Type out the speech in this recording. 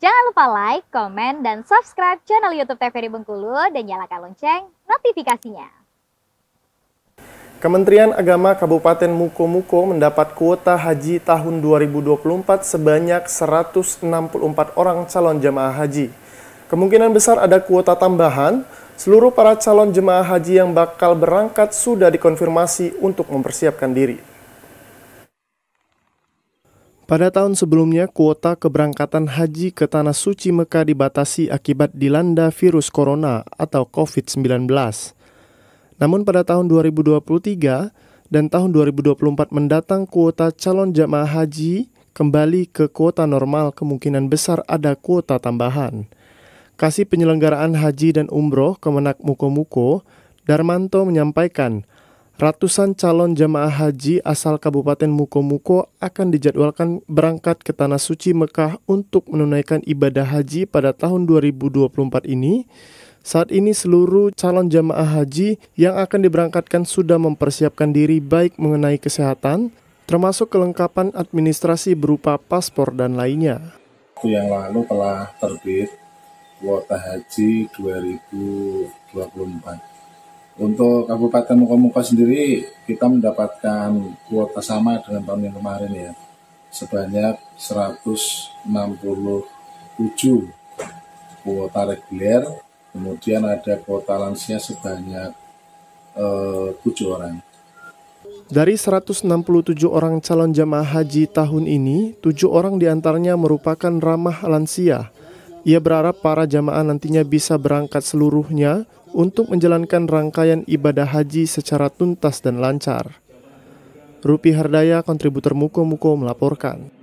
Jangan lupa like, komen, dan subscribe channel YouTube TVRI Bengkulu dan nyalakan lonceng notifikasinya. Kementerian Agama Kabupaten Muko-Muko mendapat kuota haji tahun 2024 sebanyak 164 orang calon jemaah haji. Kemungkinan besar ada kuota tambahan, seluruh para calon jemaah haji yang bakal berangkat sudah dikonfirmasi untuk mempersiapkan diri. Pada tahun sebelumnya, kuota keberangkatan haji ke Tanah Suci Mekah dibatasi akibat dilanda virus corona atau COVID-19. Namun pada tahun 2023 dan tahun 2024 mendatang kuota calon jamaah haji kembali ke kuota normal kemungkinan besar ada kuota tambahan. Kasih penyelenggaraan haji dan umroh Kemenak Muko Muko, Darmanto menyampaikan, Ratusan calon jamaah haji asal Kabupaten Mukomuko akan dijadwalkan berangkat ke Tanah Suci Mekah untuk menunaikan ibadah haji pada tahun 2024 ini. Saat ini seluruh calon jamaah haji yang akan diberangkatkan sudah mempersiapkan diri baik mengenai kesehatan, termasuk kelengkapan administrasi berupa paspor dan lainnya. Yang lalu telah terbit kuota haji 2024 untuk Kabupaten Mukomuko sendiri kita mendapatkan kuota sama dengan tahun yang kemarin ya sebanyak 167 kuota reguler kemudian ada kuota lansia sebanyak eh, tujuh 7 orang. Dari 167 orang calon jamaah haji tahun ini, tujuh orang diantaranya merupakan ramah lansia. Ia berharap para jamaah nantinya bisa berangkat seluruhnya untuk menjalankan rangkaian ibadah haji secara tuntas dan lancar. Rupi Hardaya, kontributor Muko Muko melaporkan.